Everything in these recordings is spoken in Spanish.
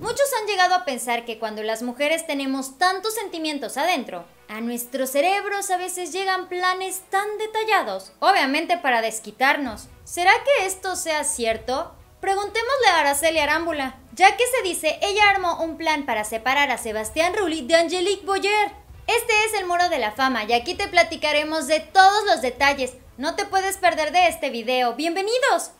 Muchos han llegado a pensar que cuando las mujeres tenemos tantos sentimientos adentro, a nuestros cerebros a veces llegan planes tan detallados, obviamente para desquitarnos. ¿Será que esto sea cierto? Preguntémosle a Araceli Arámbula, ya que se dice ella armó un plan para separar a Sebastián Rulli de Angelique Boyer. Este es el Muro de la Fama y aquí te platicaremos de todos los detalles. No te puedes perder de este video. ¡Bienvenidos!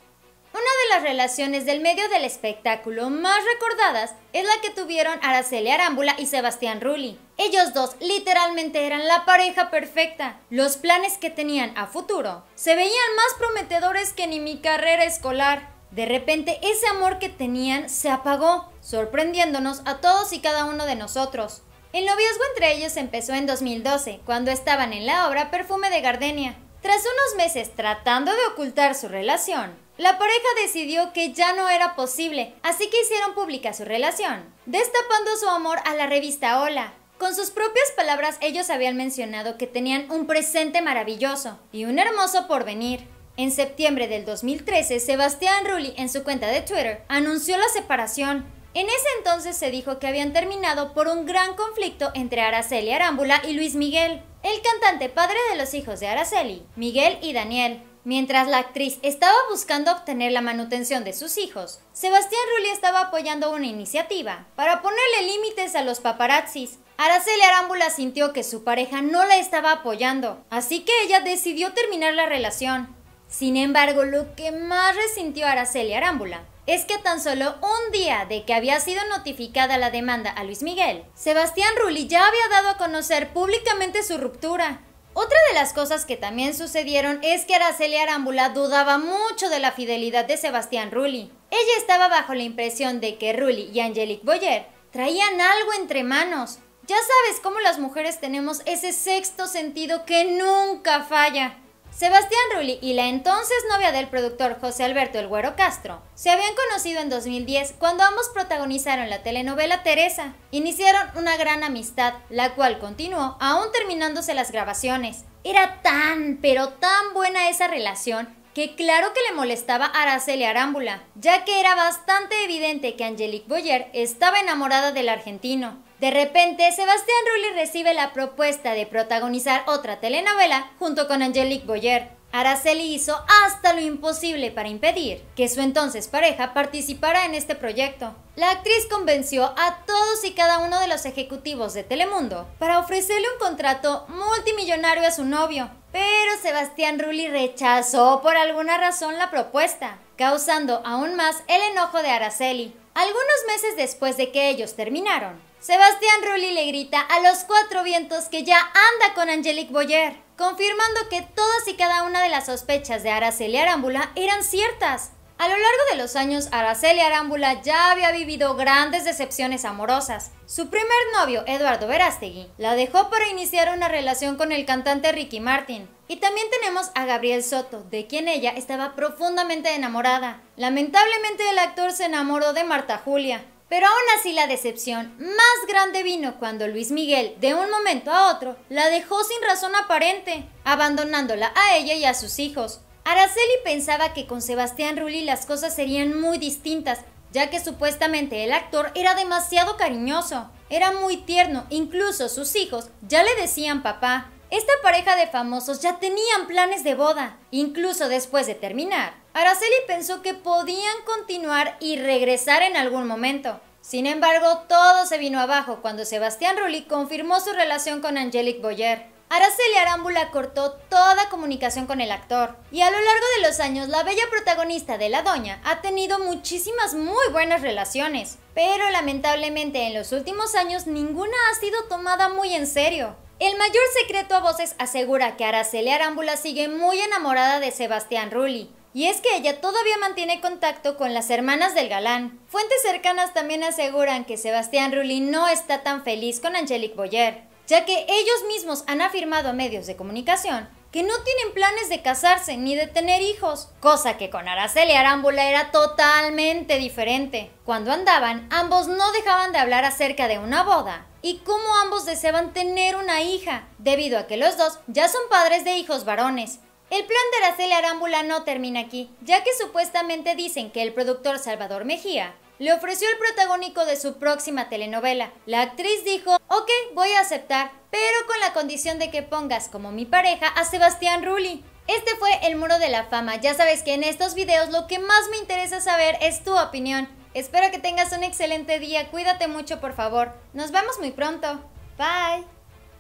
Una de las relaciones del medio del espectáculo más recordadas es la que tuvieron Araceli Arámbula y Sebastián Rulli. Ellos dos literalmente eran la pareja perfecta. Los planes que tenían a futuro se veían más prometedores que ni mi carrera escolar. De repente ese amor que tenían se apagó, sorprendiéndonos a todos y cada uno de nosotros. El noviazgo entre ellos empezó en 2012, cuando estaban en la obra Perfume de Gardenia. Tras unos meses tratando de ocultar su relación, la pareja decidió que ya no era posible, así que hicieron pública su relación, destapando su amor a la revista Hola. Con sus propias palabras ellos habían mencionado que tenían un presente maravilloso y un hermoso porvenir. En septiembre del 2013, Sebastián Rulli en su cuenta de Twitter anunció la separación. En ese entonces se dijo que habían terminado por un gran conflicto entre Araceli Arámbula y Luis Miguel, el cantante padre de los hijos de Araceli, Miguel y Daniel, Mientras la actriz estaba buscando obtener la manutención de sus hijos, Sebastián Rulli estaba apoyando una iniciativa para ponerle límites a los paparazzis. Araceli Arámbula sintió que su pareja no la estaba apoyando, así que ella decidió terminar la relación. Sin embargo, lo que más resintió Araceli Arámbula es que tan solo un día de que había sido notificada la demanda a Luis Miguel, Sebastián Rulli ya había dado a conocer públicamente su ruptura. Otra de las cosas que también sucedieron es que Araceli Arámbula dudaba mucho de la fidelidad de Sebastián Rulli. Ella estaba bajo la impresión de que Rulli y Angelique Boyer traían algo entre manos. Ya sabes cómo las mujeres tenemos ese sexto sentido que nunca falla. Sebastián Rulli y la entonces novia del productor José Alberto El Güero Castro se habían conocido en 2010 cuando ambos protagonizaron la telenovela Teresa. Iniciaron una gran amistad, la cual continuó aún terminándose las grabaciones. Era tan, pero tan buena esa relación que claro que le molestaba a Araceli Arámbula, ya que era bastante evidente que Angelique Boyer estaba enamorada del argentino. De repente, Sebastián Rulli recibe la propuesta de protagonizar otra telenovela junto con Angelique Boyer. Araceli hizo hasta lo imposible para impedir que su entonces pareja participara en este proyecto. La actriz convenció a todos y cada uno de los ejecutivos de Telemundo para ofrecerle un contrato multimillonario a su novio, pero Sebastián Rulli rechazó por alguna razón la propuesta, causando aún más el enojo de Araceli, algunos meses después de que ellos terminaron, Sebastián Rulli le grita a los cuatro vientos que ya anda con Angelique Boyer, confirmando que todas y cada una de las sospechas de Araceli Arámbula eran ciertas. A lo largo de los años, Araceli Arámbula ya había vivido grandes decepciones amorosas. Su primer novio, Eduardo Verástegui, la dejó para iniciar una relación con el cantante Ricky Martin, y también tenemos a Gabriel Soto, de quien ella estaba profundamente enamorada. Lamentablemente el actor se enamoró de Marta Julia, pero aún así la decepción más grande vino cuando Luis Miguel, de un momento a otro, la dejó sin razón aparente, abandonándola a ella y a sus hijos. Araceli pensaba que con Sebastián Rulli las cosas serían muy distintas, ya que supuestamente el actor era demasiado cariñoso, era muy tierno, incluso sus hijos ya le decían papá. Esta pareja de famosos ya tenían planes de boda. Incluso después de terminar, Araceli pensó que podían continuar y regresar en algún momento. Sin embargo, todo se vino abajo cuando Sebastián Rulli confirmó su relación con Angelique Boyer. Araceli Arámbula cortó toda comunicación con el actor, y a lo largo de los años la bella protagonista de La Doña ha tenido muchísimas muy buenas relaciones, pero lamentablemente en los últimos años ninguna ha sido tomada muy en serio. El mayor secreto a voces asegura que Araceli Arámbula sigue muy enamorada de Sebastián Rulli. Y es que ella todavía mantiene contacto con las hermanas del galán. Fuentes cercanas también aseguran que Sebastián Rulli no está tan feliz con Angélique Boyer, ya que ellos mismos han afirmado a medios de comunicación que no tienen planes de casarse ni de tener hijos, cosa que con Araceli Arámbula era totalmente diferente. Cuando andaban, ambos no dejaban de hablar acerca de una boda y cómo ambos deseaban tener una hija, debido a que los dos ya son padres de hijos varones. El plan de Araceli Arámbula no termina aquí, ya que supuestamente dicen que el productor Salvador Mejía le ofreció el protagónico de su próxima telenovela. La actriz dijo, ok, voy a aceptar, pero con la condición de que pongas como mi pareja a Sebastián Rulli. Este fue el muro de la fama, ya sabes que en estos videos lo que más me interesa saber es tu opinión. Espero que tengas un excelente día, cuídate mucho por favor. Nos vemos muy pronto. Bye.